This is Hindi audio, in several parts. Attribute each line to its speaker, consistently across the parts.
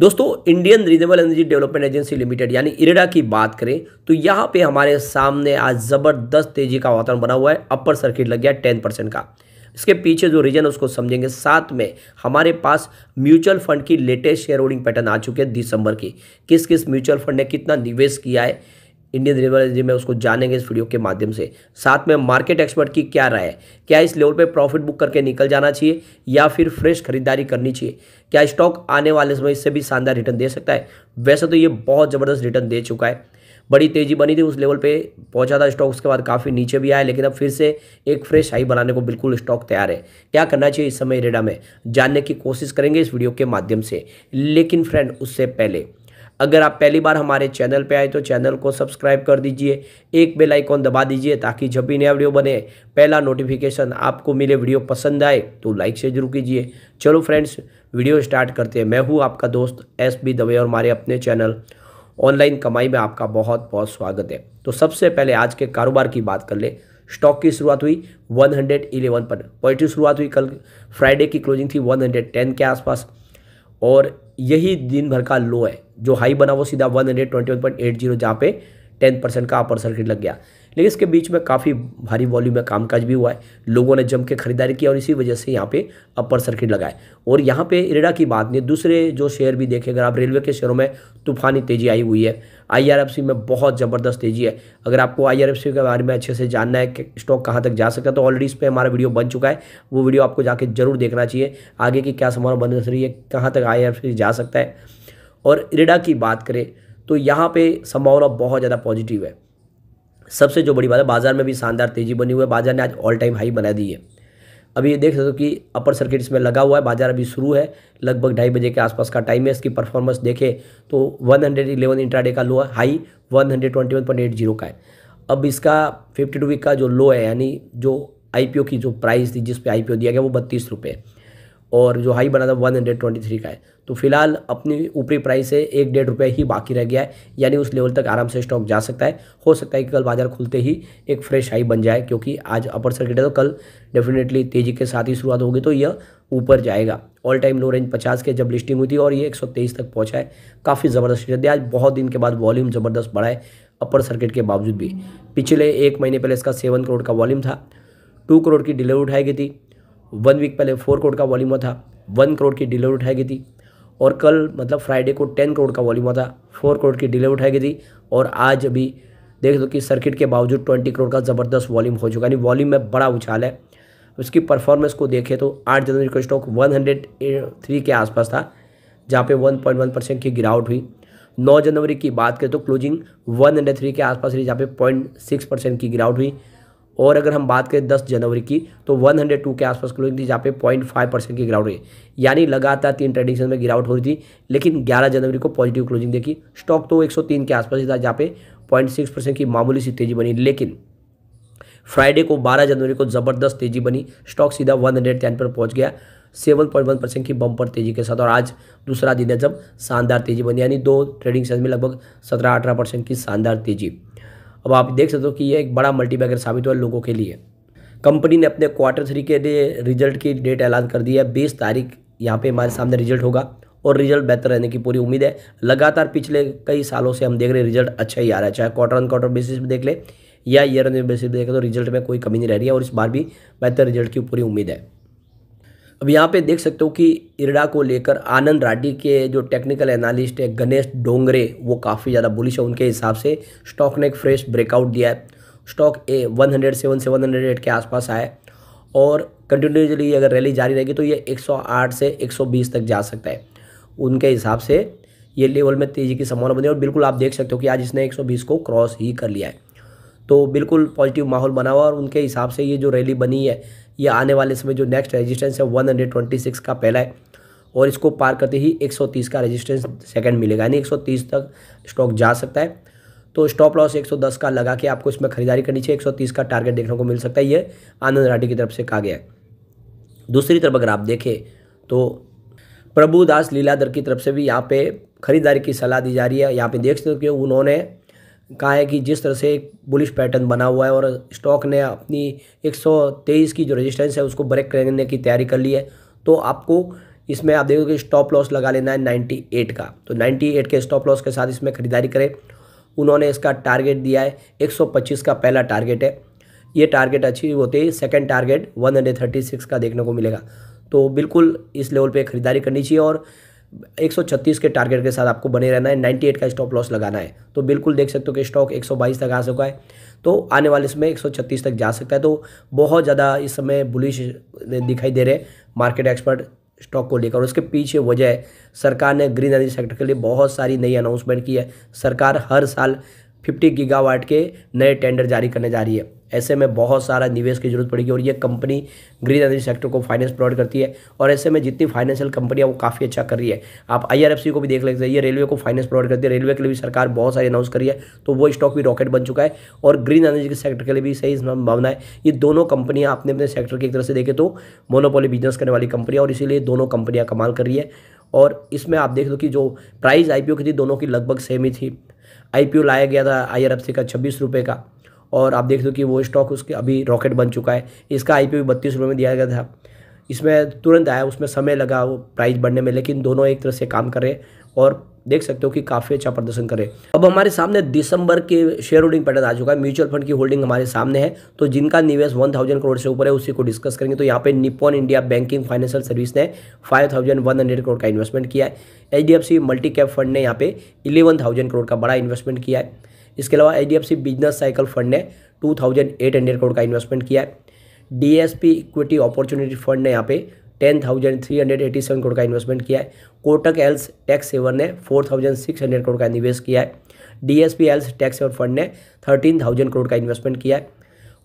Speaker 1: दोस्तों Indian renewable energy development agency limited यानी इरेडा की बात करें तो यहाँ पे हमारे सामने आज ज़बरदस्त तेजी का वातावरण बना हुआ है अपर सर्किट लग गया टेन परसेंट का इसके पीछे जो रीजन है उसको समझेंगे साथ में हमारे पास म्यूचुअल फंड की लेटेस्ट शेयर होल्डिंग पैटर्न आ चुके हैं दिसंबर की किस किस म्यूचुअल फंड ने कितना निवेश किया है इंडियन एनर्जी में उसको जानेंगे इस वीडियो के माध्यम से साथ में मार्केट एक्सपर्ट की क्या राय है क्या इस लेवल पे प्रॉफिट बुक करके निकल जाना चाहिए या फिर फ्रेश खरीदारी करनी चाहिए क्या स्टॉक आने वाले समय इससे भी शानदार रिटर्न दे सकता है वैसे तो ये बहुत ज़बरदस्त रिटर्न दे चुका है बड़ी तेज़ी बनी थी उस लेवल पे पहुंचा था स्टॉक उसके बाद काफ़ी नीचे भी आया लेकिन अब फिर से एक फ्रेश हाई बनाने को बिल्कुल स्टॉक तैयार है क्या करना चाहिए इस समय रेडा में जानने की कोशिश करेंगे इस वीडियो के माध्यम से लेकिन फ्रेंड उससे पहले अगर आप पहली बार हमारे चैनल पे आए तो चैनल को सब्सक्राइब कर दीजिए एक बेल आइकॉन दबा दीजिए ताकि जब भी नया वीडियो बने पहला नोटिफिकेशन आपको मिले वीडियो पसंद आए तो लाइक से जरूर कीजिए चलो फ्रेंड्स वीडियो स्टार्ट करते हैं मैं हूँ आपका दोस्त एस बी दवे और हमारे अपने चैनल ऑनलाइन कमाई में आपका बहुत बहुत स्वागत है तो सबसे पहले आज के कारोबार की बात कर ले स्टॉक की शुरुआत हुई 111 पर पॉजिटिव शुरुआत हुई कल फ्राइडे की क्लोजिंग थी 110 के आसपास और यही दिन भर का लो है जो हाई बना वो सीधा one hundred twenty one point eight zero जहाँ पे टेन परसेंट का अपर सर्किट लग गया लेकिन इसके बीच में काफ़ी भारी वॉल्यूम में कामकाज भी हुआ है लोगों ने जम के खरीदारी की और इसी वजह से यहाँ पे अपर सर्किट लगाए और यहाँ पे इरेडा की बात नहीं दूसरे जो शेयर भी देखें अगर आप रेलवे के शेयरों में तूफानी तेजी आई हुई है आईआरएफसी में बहुत ज़बरदस्त तेजी है अगर आपको आई के बारे में अच्छे से जानना है कि स्टॉक कहाँ तक जा सकता है तो ऑलरेडी इस पर हमारा वीडियो बन चुका है वो वीडियो आपको जाके जरूर देखना चाहिए आगे की क्या संभावना बन रही है कहाँ तक आई जा सकता है और इरेडा की बात करें तो यहाँ पे संभावना बहुत ज़्यादा पॉजिटिव है सबसे जो बड़ी बात है बाज़ार में भी शानदार तेज़ी बनी हुई है बाज़ार ने आज ऑल टाइम हाई बना दी है अभी ये देख सकते हो कि अपर सर्किट इसमें लगा हुआ है बाजार अभी शुरू है लगभग ढाई बजे के आसपास का टाइम है इसकी परफॉर्मेंस देखें तो 111 इंट्राडे का लो है हाई 121.80 का है अब इसका 52 वीक का जो लो है यानी जो आईपीओ की जो प्राइस थी जिस पे आईपीओ दिया गया वो बत्तीस रुपये और जो हाई बना था वन हंड्रेड ट्वेंटी थ्री का है तो फिलहाल अपनी ऊपरी प्राइस से एक डेढ़ रुपये ही बाकी रह गया है यानी उस लेवल तक आराम से स्टॉक जा सकता है हो सकता है कि कल बाजार खुलते ही एक फ्रेश हाई बन जाए क्योंकि आज अपर सर्किट है तो कल डेफिनेटली तेज़ी के साथ ही शुरुआत होगी तो यह ऊपर जाएगा ऑल टाइम लो रेंज पचास के जब लिस्टिंग हुई थी और ये तेईस तक पहुँचा है काफ़ी ज़बरदस्त दिया आज बहुत दिन के बाद वॉल्यूम ज़बरदस्त बढ़ा है अपर सर्किट के बावजूद भी पिछले एक महीने पहले इसका सेवन करोड़ का वॉल्यूम था टू करोड़ की डिलीवरी उठाई गई थी वन वीक पहले फोर करोड़ का वॉल्यूम था वन करोड़ की डीलर उठाई गई थी और कल मतलब फ्राइडे को टेन करोड़ का वॉल्यूम था फोर करोड़ की डीलर उठाई गई थी और आज अभी देख लो कि सर्किट के बावजूद ट्वेंटी करोड़ का ज़बरदस्त वॉल्यूम हो चुका यानी वॉल्यूम में बड़ा उछाल है उसकी परफॉर्मेंस को देखें तो आठ जनवरी का स्टॉक वन हंड्रेड थ्री के आसपास था जहाँ पे वन पॉइंट वन परसेंट की गिरावट हुई नौ जनवरी की बात करें तो क्लोजिंग वन हंड्रेड थ्री के आसपास रही जहाँ पे पॉइंट सिक्स परसेंट की गिरावट हुई और अगर हम बात करें दस जनवरी की तो टू के आसपास क्लोजिंग थी जहाँ पे फाइव परसेंट की गिरावट हुई यानी लगातार तीन ट्रेडिंग में गिरावट हो रही थी लेकिन ग्यारह जनवरी को पॉजिटिव क्लोजिंग देखी स्टॉक तो तीन के आसपास ही था जहाँ पे पॉइंट सिक्स परसेंट की मामूली सी तेजी बनी लेकिन फ्राइडे को 12 जनवरी को ज़बरदस्त तेजी बनी स्टॉक सीधा वन हंड्रेड टेन पर पहुंच गया सेवन पॉइंट वन परसेंट की बम्पर तेजी के साथ और आज दूसरा दिन है जब शानदार तेजी बनी यानी दो ट्रेडिंग सेशन में लगभग सत्रह अठारह परसेंट की शानदार तेजी अब आप देख सकते हो कि ये एक बड़ा मल्टीबैगर साबित हुआ लोगों के लिए कंपनी ने अपने क्वार्टर थ्री के लिए रिजल्ट की डेट ऐलान कर दी है बीस तारीख यहाँ पे हमारे सामने रिजल्ट होगा और रिजल्ट बेहतर रहने की पूरी उम्मीद है लगातार पिछले कई सालों से हम देख रहे हैं रिजल्ट अच्छा ही आ रहा है चाहे क्वार्टर ऑन क्वार्टर बेसिस पर देख ले या ईयर ऑन ईयर बेसिस पे देखें तो रिजल्ट में कोई कमी नहीं रह रही है और इस बार भी बेहतर रिजल्ट की पूरी उम्मीद है अब यहाँ पे देख सकते हो कि इरडा को लेकर आनंद राठी के जो टेक्निकल एनालिस्ट है गणेश डोंगरे वो काफ़ी ज़्यादा बुलिश है उनके हिसाब से स्टॉक ने एक फ्रेश ब्रेकआउट दिया है stock a one hundred seven से एट के आसपास आए और कंटिन्यूसली अगर रैली जारी रहेगी तो ये 108 से 120 तक जा सकता है उनके हिसाब से ये लेवल में तेज़ी की संभावना बनी और बिल्कुल आप देख सकते हो कि आज इसने 120 को क्रॉस ही कर लिया है तो बिल्कुल पॉजिटिव माहौल बना हुआ और उनके हिसाब से ये जो रैली बनी है ये आने वाले समय जो नेक्स्ट रेजिस्टेंस है 126 का पहला है और इसको पार करते ही 130 का रेजिस्टेंस सेकंड मिलेगा यानी 130 तक स्टॉक जा सकता है तो स्टॉप लॉस 110 का लगा के आपको इसमें खरीदारी करनी चाहिए 130 का टारगेट देखने को मिल सकता है ये आनंद राठी की तरफ से कहा गया है दूसरी तरफ अगर आप देखें तो प्रभुदास लीलाधर की तरफ से भी यहाँ पे खरीदारी की सलाह दी जा रही है यहाँ पे देख सकते हो उन्होंने कहा है कि जिस तरह से एक बुलिश पैटर्न बना हुआ है और स्टॉक ने अपनी 123 की जो रेजिस्टेंस है उसको ब्रेक करने की तैयारी कर ली है तो आपको इसमें आप देखोगे स्टॉप लॉस लगा लेना है 98 का तो 98 के स्टॉप लॉस के साथ इसमें ख़रीदारी करें उन्होंने इसका टारगेट दिया है 125 का पहला टारगेट है ये टारगेट अच्छी होते ही सेकेंड टारगेट 136 का देखने को मिलेगा तो बिल्कुल इस लेवल पे ख़रीदारी करनी चाहिए और 136 के टारगेट के साथ आपको बने रहना है 98 का स्टॉप लॉस लगाना है तो बिल्कुल देख सकते हो कि स्टॉक 122 तक आ चुका है तो आने वाले समय 136 तक जा सकता है तो बहुत ज़्यादा इस समय बुलिश दिखाई दे रहे मार्केट एक्सपर्ट स्टॉक को लेकर उसके पीछे वजह है सरकार ने ग्रीन एनर्जी सेक्टर के लिए बहुत सारी नई अनाउंसमेंट की है सरकार हर साल फिफ्टी गीगावाट के नए टेंडर जारी करने जा रही है ऐसे में बहुत सारा निवेश की जरूरत पड़ेगी और ये कंपनी ग्रीन एनर्जी सेक्टर को फाइनेंस प्रोवाइड करती है और ऐसे में जितनी फाइनेंशियल कंपनियां वो काफ़ी अच्छा कर रही है आप आई को भी देख लेते हैं ये रेलवे को फाइनेंस प्रोवाइड करती है रेलवे के लिए भी सरकार बहुत सारी अनाउंस करी है तो वो स्टॉक भी रॉकेट बन चुका है और ग्रीन एनर्जी के सेक्टर के लिए भी सही संभावना है ये दोनों कंपनियाँ अपने अपने सेक्टर की एक तरह से देखें तो मोनोपोली बिजनेस करने वाली कंपनियाँ और इसीलिए दोनों कंपनियाँ कमाल कर रही है और इसमें आप देख लो कि जो प्राइस आईपीओ की थी दोनों की लगभग सेम ही थी आईपीओ लाया गया था आई का छब्बीस रुपये का और आप देख लो कि वो स्टॉक उसके अभी रॉकेट बन चुका है इसका आई पी बत्तीस रुपये में दिया गया था इसमें तुरंत आया उसमें समय लगा वो प्राइस बढ़ने में लेकिन दोनों एक तरह से काम करें और देख सकते हो कि काफ़ी अच्छा प्रदर्शन करे अब हमारे सामने दिसंबर के शेयर होल्डिंग पैटर्न आ चुका है म्यूचुअल फंड की होल्डिंग हमारे सामने है तो जिनका निवेश वन थाउजेंड करोड़ से ऊपर है उसी को डिस्कस करेंगे तो यहाँ पे Nippon India banking financial service ने five thousand one hundred crore का इन्वेस्टमेंट किया है H D multi cap fund ने यहाँ पे इलेवन करोड़ का बड़ा इन्वेस्टमेंट किया है इसके अलावा एच बिजनेस साइकिल फंड ने two thousand eight hundred crore का इन्वेस्टमेंट किया है पी इक्विटी अपॉर्चुनिटी फंड ने यहाँ पे ten thousand three hundred eighty seven crore का इन्वेस्टमेंट किया है कोटक एल्स टैक्स सेवर ने four thousand six hundred crore का निवेश किया है DSP ELSS tax saver fund ने थर्टीन थाउजेंड करोड़ का इन्वेस्टमेंट किया है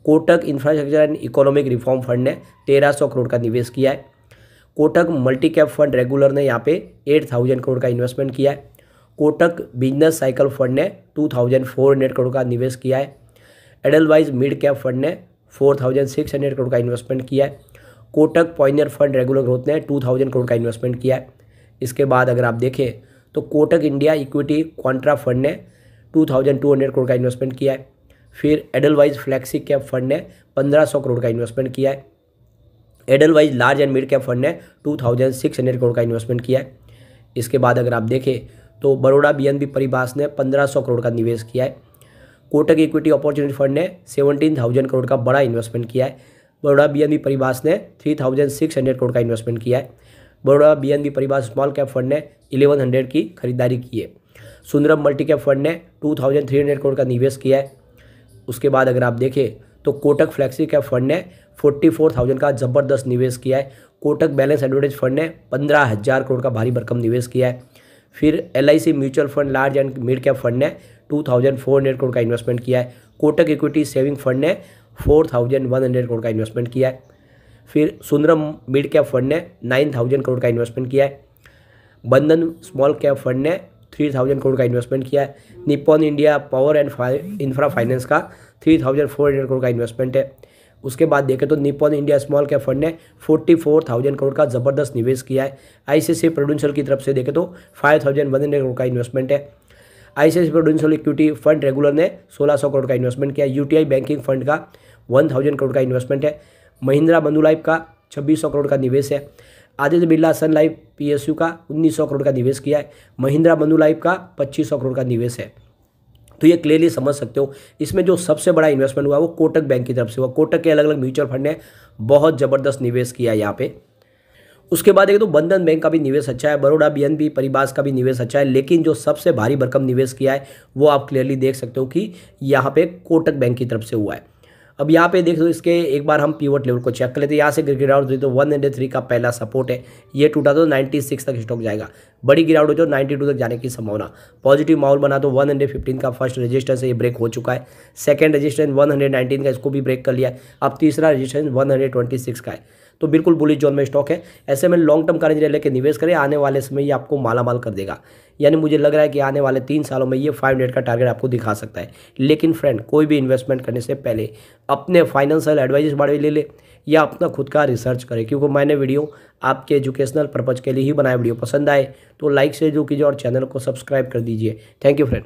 Speaker 1: Kotak infrastructure and economic reform fund ने तेरह सौ करोड़ का निवेश किया है Kotak multi cap fund regular ने यहाँ पे एट थाउजेंड करोड़ का इन्वेस्टमेंट किया है कोटक बिजनेस साइकिल फंड ने two thousand four hundred crore का निवेश किया है एडलवाइज मिड कैप फंड ने four thousand six hundred crore का इन्वेस्टमेंट किया है Kotak pioneer fund regular growth ने टू थाउजेंड करोड़ का इन्वेस्टमेंट किया है इसके बाद अगर आप देखें तो Kotak India equity contra fund ने two two thousand hundred crore का इन्वेस्टमेंट किया है फिर एडलवाइज फ्लैक्सी कैप फंड ने पंद्रह सौ करोड़ का इन्वेस्टमेंट किया है Edelweiss large and mid cap fund ने two thousand six hundred crore का इन्वेस्टमेंट किया है इसके बाद अगर आप देखें तो बड़ोड़ा बी परिभाष ने पंद्रह सौ करोड़ का निवेश किया है कोटक इक्विटी अपॉर्चुनिटी फंड ने सेवनटीन थाउजेंड करोड़ का बड़ा इन्वेस्टमेंट किया है बड़ोड़ा बी परिभाष ने three thousand six hundred crore का इन्वेस्टमेंट किया है Baroda B Paribas small cap fund ने इलेवन हंड्रेड की खरीदारी की है सुंदरम मल्टी कैप फंड ने two thousand three hundred crore का निवेश किया है उसके बाद अगर आप देखें तो कोटक फ्लैक्सी कैप फंड ने फोर्टी फोर थाउजेंड का ज़बरदस्त निवेश किया है कोटक बैलेंस एडवर्टेज फंड ने पंद्रह हज़ार करोड़ का भारी भरकम निवेश किया है फिर L mutual fund large and mid cap fund ने two thousand four hundred crore का इन्वेस्टमेंट किया है कोटक इक्विटी सेविंग फंड ने four thousand one hundred crore का इन्वेस्टमेंट किया है फिर सुंदरम मिड कैप फंड ने नाइन थाउजेंड करोड़ का इन्वेस्टमेंट किया है बंधन स्मॉल कैप फंड ने थ्री थाउजेंड करोड़ का इन्वेस्टमेंट किया है Nippon India power and infra finance का three thousand four hundred crore का इन्वेस्टमेंट है उसके बाद देखें तो Nippon India small cap fund ने फोर्टी फोर थाउजेंड करोड़ का ज़बरदस्त निवेश किया है आईसीसी प्रोडेंशियल की तरफ से देखें तो five thousand one hundred crore का इन्वेस्टमेंट है ICICI Prudential equity fund regular ने 1600 करोड़ का इन्वेस्टमेंट किया यूटीआई बैंकिंग फंड का 1000 करोड़ का इन्वेस्टमेंट है महिंद्रा बंधु लाइफ का सौ करोड़ का निवेश है आदित्य बिरला सन लाइफ यू का सौ करोड़ का निवेश किया है महिंद्रा बंधु लाइफ का सौ करोड़ का निवेश है तो ये क्लियरली समझ सकते हो इसमें जो सबसे बड़ा इन्वेस्टमेंट हुआ वो कोटक बैंक की तरफ से हुआ कोटक के अलग अलग म्यूचुअल फंड ने बहुत ज़बरदस्त निवेश किया यहाँ पे उसके बाद एक तो बंधन बैंक का भी निवेश अच्छा है बड़ोड़ा बी एन परिवास का भी निवेश अच्छा है लेकिन जो सबसे भारी भरकम निवेश किया है वो आप क्लियरली देख सकते हो कि यहाँ पे कोटक बैंक की तरफ से हुआ है अब यहाँ पे देख लो इसके एक बार हम पीवट लेवल को चेक कर लेते हैं यहाँ से गिरावट हुई तो वन हंड्रेड थ्री का पहला सपोर्ट है ये टूटा तो नाइन्टी सिक्स तक स्टॉक जाएगा बड़ी गिरावट हो तो नाइन्टी टू तक जाने की संभावना पॉजिटिव माहौल बना तो वन हंड्रेड फिफ्टीन का फर्स्ट रजिस्टेंस ये ब्रेक हो चुका है second resistance one hundred nineteen का इसको भी ब्रेक कर लिया अब तीसरा resistance one hundred twenty six का है तो बिल्कुल बुलिस जोन में स्टॉक है ऐसे में लॉन्ग टर्म कारेंज लेकर निवेश करें आने वाले समय ये आपको मालामाल कर देगा यानी मुझे लग रहा है कि आने वाले तीन सालों में ये फाइव हंड्रेड का टारगेट आपको दिखा सकता है लेकिन फ्रेंड कोई भी इन्वेस्टमेंट करने से पहले अपने फाइनेंशियल एडवाइजर्स बारे ले ले या अपना खुद का रिसर्च करें क्योंकि मैंने वीडियो आपके एजुकेशनल पर्पज़ के लिए ही बनाया वीडियो पसंद आए तो लाइक शेयर जो कीजिए और चैनल को सब्सक्राइब कर दीजिए थैंक यू फ्रेंड